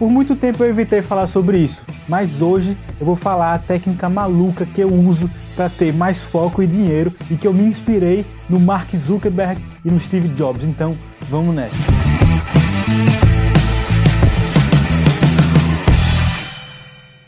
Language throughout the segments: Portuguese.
Por muito tempo eu evitei falar sobre isso, mas hoje eu vou falar a técnica maluca que eu uso para ter mais foco e dinheiro e que eu me inspirei no Mark Zuckerberg e no Steve Jobs. Então, vamos nessa.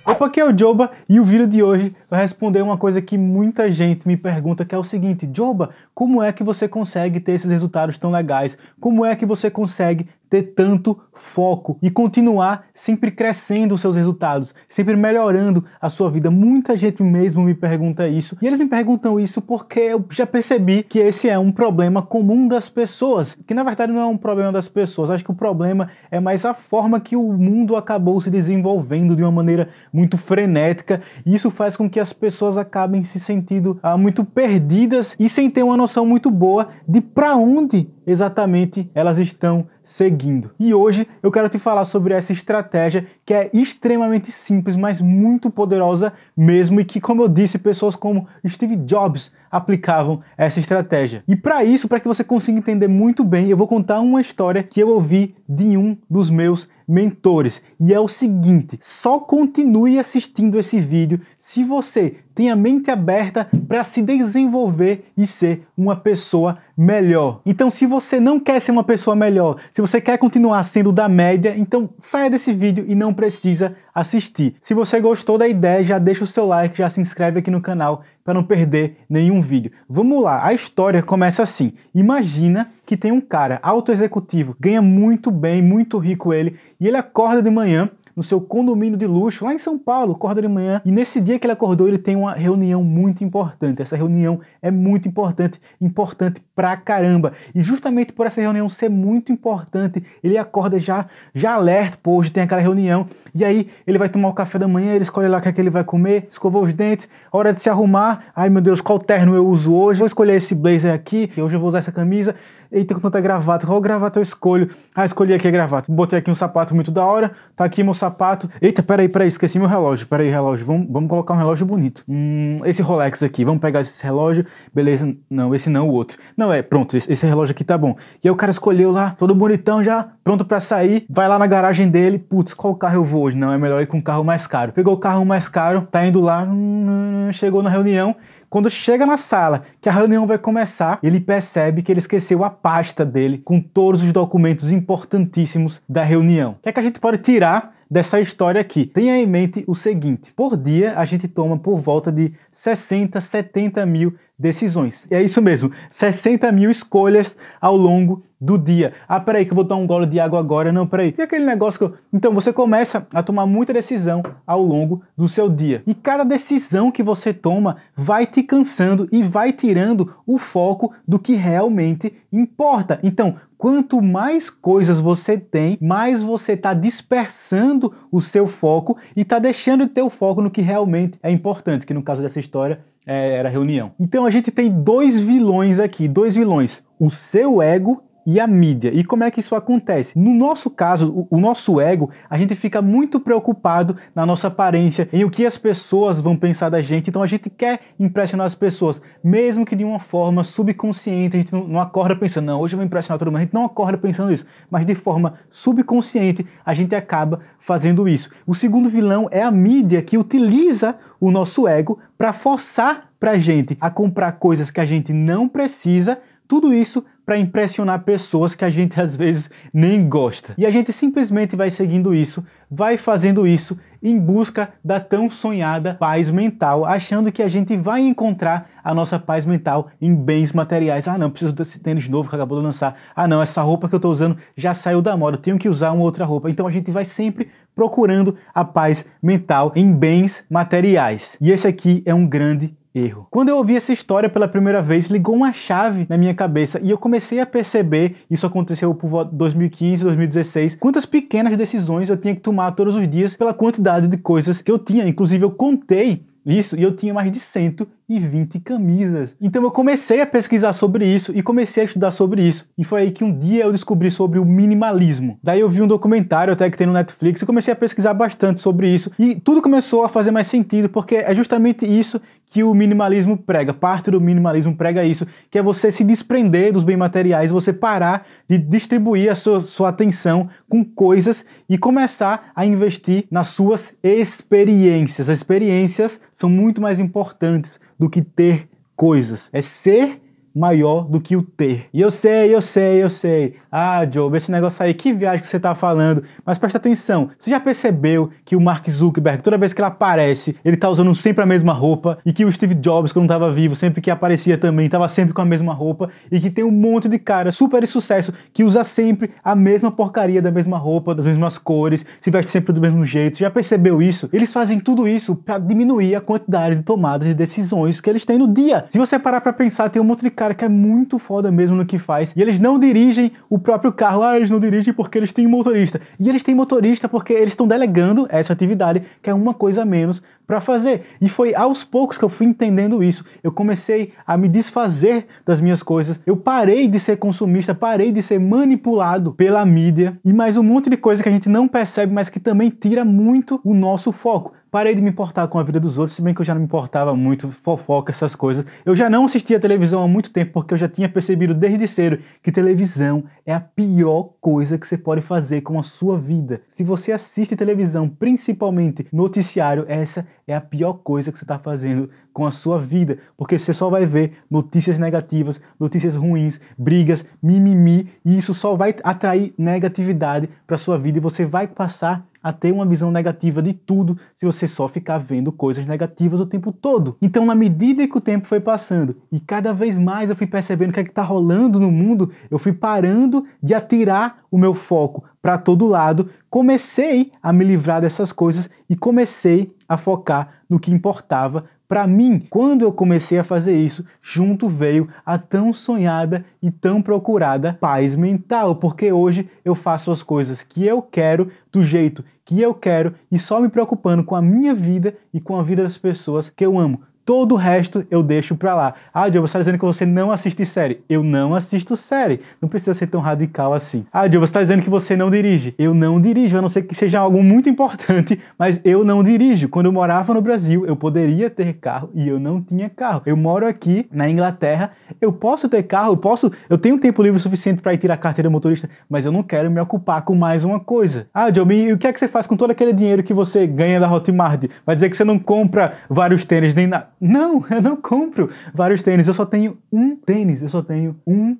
Opa, aqui é o Joba e o vídeo de hoje vai responder uma coisa que muita gente me pergunta, que é o seguinte, Joba, como é que você consegue ter esses resultados tão legais? Como é que você consegue ter tanto foco e continuar sempre crescendo os seus resultados, sempre melhorando a sua vida. Muita gente mesmo me pergunta isso, e eles me perguntam isso porque eu já percebi que esse é um problema comum das pessoas, que na verdade não é um problema das pessoas. Acho que o problema é mais a forma que o mundo acabou se desenvolvendo de uma maneira muito frenética, e isso faz com que as pessoas acabem se sentindo ah, muito perdidas e sem ter uma noção muito boa de para onde exatamente elas estão seguindo. E hoje eu quero te falar sobre essa estratégia que é extremamente simples, mas muito poderosa mesmo e que, como eu disse, pessoas como Steve Jobs aplicavam essa estratégia. E para isso, para que você consiga entender muito bem, eu vou contar uma história que eu ouvi de um dos meus mentores. E é o seguinte: só continue assistindo esse vídeo se você tem a mente aberta para se desenvolver e ser uma pessoa melhor. Então, se você não quer ser uma pessoa melhor, se você quer continuar sendo da média, então saia desse vídeo e não precisa assistir. Se você gostou da ideia, já deixa o seu like, já se inscreve aqui no canal para não perder nenhum vídeo. Vamos lá, a história começa assim. Imagina que tem um cara auto-executivo, ganha muito bem, muito rico ele, e ele acorda de manhã no seu condomínio de luxo lá em São Paulo, acorda de manhã e nesse dia que ele acordou, ele tem uma reunião muito importante. Essa reunião é muito importante, importante pra caramba. E justamente por essa reunião ser muito importante, ele acorda já já alerta, pô, hoje tem aquela reunião. E aí ele vai tomar o café da manhã, ele escolhe lá o que, é que ele vai comer, escova os dentes, hora de se arrumar. Ai meu Deus, qual terno eu uso hoje? Vou escolher esse blazer aqui, hoje eu vou usar essa camisa eita, com tanta é gravata, qual gravata eu escolho? Ah, escolhi aqui a gravata, botei aqui um sapato muito da hora, tá aqui meu sapato, eita, peraí, peraí, esqueci meu relógio, peraí, relógio, vamos, vamos colocar um relógio bonito. Hum, esse Rolex aqui, vamos pegar esse relógio, beleza, não, esse não, o outro. Não, é, pronto, esse, esse relógio aqui tá bom. E aí o cara escolheu lá, todo bonitão já, pronto para sair, vai lá na garagem dele, putz, qual carro eu vou hoje? Não, é melhor ir com um carro mais caro. Pegou o carro mais caro, tá indo lá, hum, hum, hum, chegou na reunião, quando chega na sala, que a reunião vai começar, ele percebe que ele esqueceu a pasta dele com todos os documentos importantíssimos da reunião. O que é que a gente pode tirar dessa história aqui. Tenha em mente o seguinte: por dia a gente toma por volta de 60, 70 mil decisões. E é isso mesmo, 60 mil escolhas ao longo do dia. Ah, peraí que eu vou dar um gole de água agora. Não, peraí. E aquele negócio que eu... Então você começa a tomar muita decisão ao longo do seu dia. E cada decisão que você toma vai te cansando e vai tirando o foco do que realmente importa. Então, Quanto mais coisas você tem, mais você está dispersando o seu foco e está deixando de ter o foco no que realmente é importante, que no caso dessa história é, era reunião. Então a gente tem dois vilões aqui, dois vilões, o seu ego e a mídia. E como é que isso acontece? No nosso caso, o, o, nosso ego, a gente fica muito preocupado na nossa aparência, em o que as pessoas vão pensar da gente. Então a gente quer impressionar as pessoas, mesmo que de uma forma subconsciente. A gente não, não acorda pensando, não, hoje eu vou impressionar todo mundo. A gente não acorda pensando isso, mas de forma subconsciente a gente acaba fazendo isso. O segundo vilão é a mídia que utiliza o nosso ego para forçar pra gente a comprar coisas que a gente não precisa tudo isso para impressionar pessoas que a gente às vezes nem gosta. E a gente simplesmente vai seguindo isso, vai fazendo isso em busca da tão sonhada paz mental, achando que a gente vai encontrar a nossa paz mental em bens materiais. Ah, não, preciso desse tênis novo que acabou de lançar. Ah, não, essa roupa que eu estou usando já saiu da moda, tenho que usar uma outra roupa. Então a gente vai sempre procurando a paz mental em bens materiais. E esse aqui é um grande erro. Quando eu ouvi essa história pela primeira vez, ligou uma chave na minha cabeça e eu comecei a perceber, isso aconteceu por 2015, 2016, quantas pequenas decisões eu tinha que tomar todos os dias pela quantidade de coisas que eu tinha. Inclusive, eu contei isso e eu tinha mais de 100 e 20 camisas. Então eu comecei a pesquisar sobre isso e comecei a estudar sobre isso. E foi aí que um dia eu descobri sobre o minimalismo. Daí eu vi um documentário até que tem no Netflix e comecei a pesquisar bastante sobre isso. E tudo começou a fazer mais sentido porque é justamente isso que o minimalismo prega. Parte do minimalismo prega isso, que é você se desprender dos bens materiais, você parar de distribuir a sua, sua atenção com coisas e começar a investir nas suas experiências. As experiências são muito mais importantes do que ter coisas, é ser maior do que o ter. E eu sei, eu sei, eu sei. Ah, Job, esse negócio aí, que viagem que você tá falando. Mas presta atenção, você já percebeu que o Mark Zuckerberg, toda vez que ele aparece, ele tá usando sempre a mesma roupa? E que o Steve Jobs, quando tava vivo, sempre que aparecia também, tava sempre com a mesma roupa? E que tem um monte de cara super de sucesso que usa sempre a mesma porcaria da mesma roupa, das mesmas cores, se veste sempre do mesmo jeito. Já percebeu isso? Eles fazem tudo isso para diminuir a quantidade de tomadas de decisões que eles têm no dia. Se você parar para pensar, tem um monte de cara cara que é muito foda mesmo no que faz. E eles não dirigem o próprio carro. Ah, eles não dirigem porque eles têm motorista. E eles têm motorista porque eles estão delegando essa atividade, que é uma coisa a menos para fazer. E foi aos poucos que eu fui entendendo isso. Eu comecei a me desfazer das minhas coisas. Eu parei de ser consumista, parei de ser manipulado pela mídia e mais um monte de coisa que a gente não percebe, mas que também tira muito o nosso foco parei de me importar com a vida dos outros, se bem que eu já não me importava muito, fofoca, essas coisas. Eu já não assistia televisão há muito tempo, porque eu já tinha percebido desde cedo que televisão é a pior coisa que você pode fazer com a sua vida. Se você assiste televisão, principalmente noticiário, essa é a pior coisa que você está fazendo com a sua vida, porque você só vai ver notícias negativas, notícias ruins, brigas, mimimi, e isso só vai atrair negatividade para a sua vida e você vai passar a ter uma visão negativa de tudo se você só ficar vendo coisas negativas o tempo todo. Então, na medida que o tempo foi passando e cada vez mais eu fui percebendo o que é está rolando no mundo, eu fui parando de atirar o meu foco para todo lado, comecei a me livrar dessas coisas e comecei a focar no que importava, para mim, quando eu comecei a fazer isso, junto veio a tão sonhada e tão procurada paz mental, porque hoje eu faço as coisas que eu quero, do jeito que eu quero e só me preocupando com a minha vida e com a vida das pessoas que eu amo. Todo o resto eu deixo pra lá. Ah, Diogo, você está dizendo que você não assiste série. Eu não assisto série. Não precisa ser tão radical assim. Ah, Diogo, você está dizendo que você não dirige. Eu não dirijo, a não ser que seja algo muito importante, mas eu não dirijo. Quando eu morava no Brasil, eu poderia ter carro e eu não tinha carro. Eu moro aqui na Inglaterra, eu posso ter carro, eu posso, eu tenho tempo livre suficiente para ir tirar a carteira motorista, mas eu não quero me ocupar com mais uma coisa. Ah, Diogo, e o que é que você faz com todo aquele dinheiro que você ganha da Hotmart? Vai dizer que você não compra vários tênis nem nada. Não, eu não compro vários tênis, eu só tenho um tênis, eu só tenho um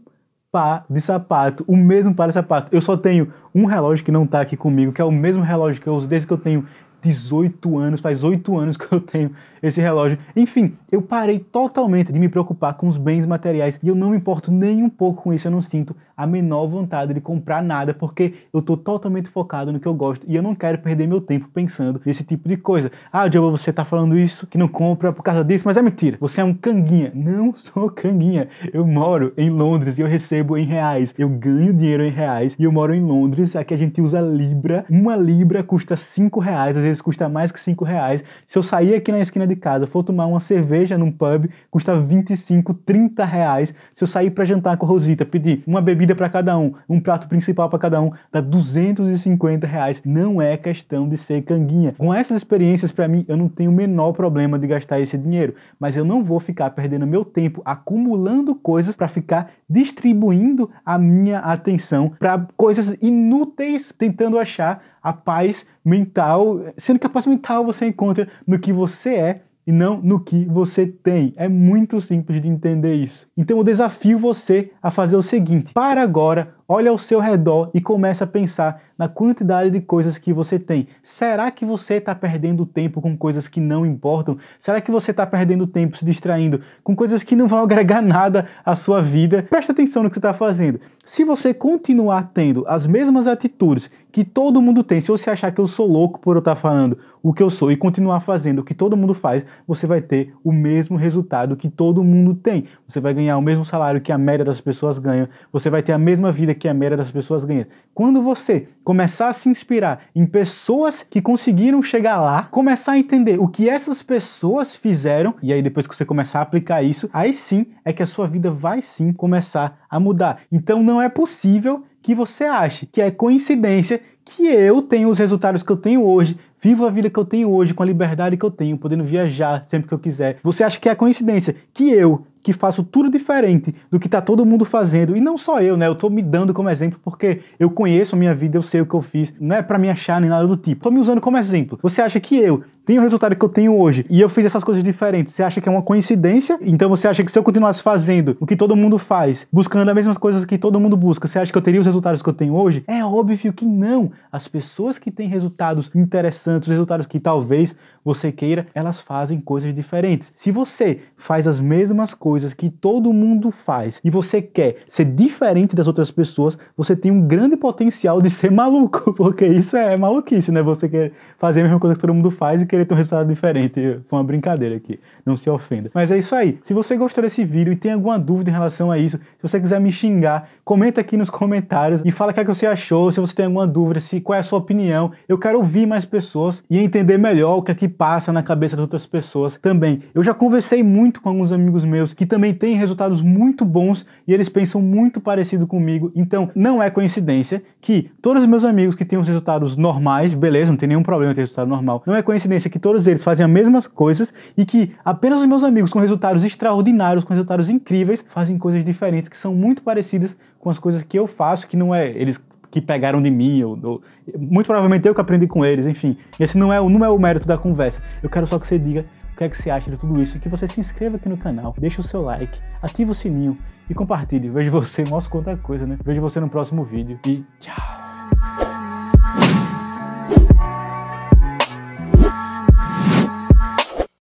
par de sapato, o mesmo par de sapato. Eu só tenho um relógio que não tá aqui comigo, que é o mesmo relógio que eu uso desde que eu tenho 18 anos, faz 8 anos que eu tenho esse relógio. Enfim, eu parei totalmente de me preocupar com os bens materiais e eu não me importo nem um pouco com isso, eu não sinto a menor vontade de comprar nada porque eu tô totalmente focado no que eu gosto e eu não quero perder meu tempo pensando nesse tipo de coisa. Ah, Diogo, você tá falando isso que não compra por causa disso, mas é mentira. Você é um canguinha. Não sou canguinha. Eu moro em Londres e eu recebo em reais. Eu ganho dinheiro em reais e eu moro em Londres. Aqui a gente usa libra. Uma libra custa 5 reais, às vezes vezes custa mais que 5 reais. Se eu sair aqui na esquina de casa, for tomar uma cerveja num pub, custa 25, 30 reais. Se eu sair para jantar com a Rosita, pedir uma bebida para cada um, um prato principal para cada um, dá 250 reais. Não é questão de ser canguinha. Com essas experiências, para mim, eu não tenho o menor problema de gastar esse dinheiro, mas eu não vou ficar perdendo meu tempo acumulando coisas para ficar distribuindo a minha atenção para coisas inúteis, tentando achar a paz mental sendo que a paz tal você encontra no que você é e não no que você tem. É muito simples de entender isso. Então eu desafio você a fazer o seguinte: para agora Olha ao seu redor e comece a pensar na quantidade de coisas que você tem. Será que você está perdendo tempo com coisas que não importam? Será que você está perdendo tempo se distraindo com coisas que não vão agregar nada à sua vida? Presta atenção no que você está fazendo. Se você continuar tendo as mesmas atitudes que todo mundo tem, se você achar que eu sou louco por eu estar tá falando o que eu sou e continuar fazendo o que todo mundo faz, você vai ter o mesmo resultado que todo mundo tem. Você vai ganhar o mesmo salário que a média das pessoas ganha, você vai ter a mesma vida que a média das pessoas ganha. Quando você começar a se inspirar em pessoas que conseguiram chegar lá, começar a entender o que essas pessoas fizeram, e aí depois que você começar a aplicar isso, aí sim é que a sua vida vai sim começar a mudar. Então não é possível que você ache que é coincidência que eu tenho os resultados que eu tenho hoje Vivo a vida que eu tenho hoje, com a liberdade que eu tenho, podendo viajar sempre que eu quiser. Você acha que é coincidência que eu, que faço tudo diferente do que tá todo mundo fazendo, e não só eu, né? Eu tô me dando como exemplo porque eu conheço a minha vida, eu sei o que eu fiz, não é para me achar nem nada do tipo. Tô me usando como exemplo. Você acha que eu tenho o resultado que eu tenho hoje e eu fiz essas coisas diferentes? Você acha que é uma coincidência? Então você acha que se eu continuasse fazendo o que todo mundo faz, buscando as mesmas coisas que todo mundo busca, você acha que eu teria os resultados que eu tenho hoje? É óbvio que não. As pessoas que têm resultados interessantes interessantes, resultados que talvez você queira, elas fazem coisas diferentes. Se você faz as mesmas coisas que todo mundo faz e você quer ser diferente das outras pessoas, você tem um grande potencial de ser maluco, porque isso é maluquice, né? Você quer fazer a mesma coisa que todo mundo faz e querer ter um resultado diferente. Foi uma brincadeira aqui, não se ofenda. Mas é isso aí. Se você gostou desse vídeo e tem alguma dúvida em relação a isso, se você quiser me xingar, comenta aqui nos comentários e fala o que, é que você achou, se você tem alguma dúvida, se qual é a sua opinião. Eu quero ouvir mais pessoas pessoas e entender melhor o que é que passa na cabeça das outras pessoas também. Eu já conversei muito com alguns amigos meus que também têm resultados muito bons e eles pensam muito parecido comigo, então não é coincidência que todos os meus amigos que têm os resultados normais, beleza, não tem nenhum problema ter resultado normal, não é coincidência que todos eles fazem as mesmas coisas e que apenas os meus amigos com resultados extraordinários, com resultados incríveis, fazem coisas diferentes que são muito parecidas com as coisas que eu faço, que não é eles que pegaram de mim, ou, ou, muito provavelmente eu que aprendi com eles, enfim. Esse não é, não é o mérito da conversa. Eu quero só que você diga o que é que você acha de tudo isso, que você se inscreva aqui no canal, deixe o seu like, ative o sininho e compartilhe. Vejo você, nossa, quanta coisa, né? Vejo você no próximo vídeo e tchau!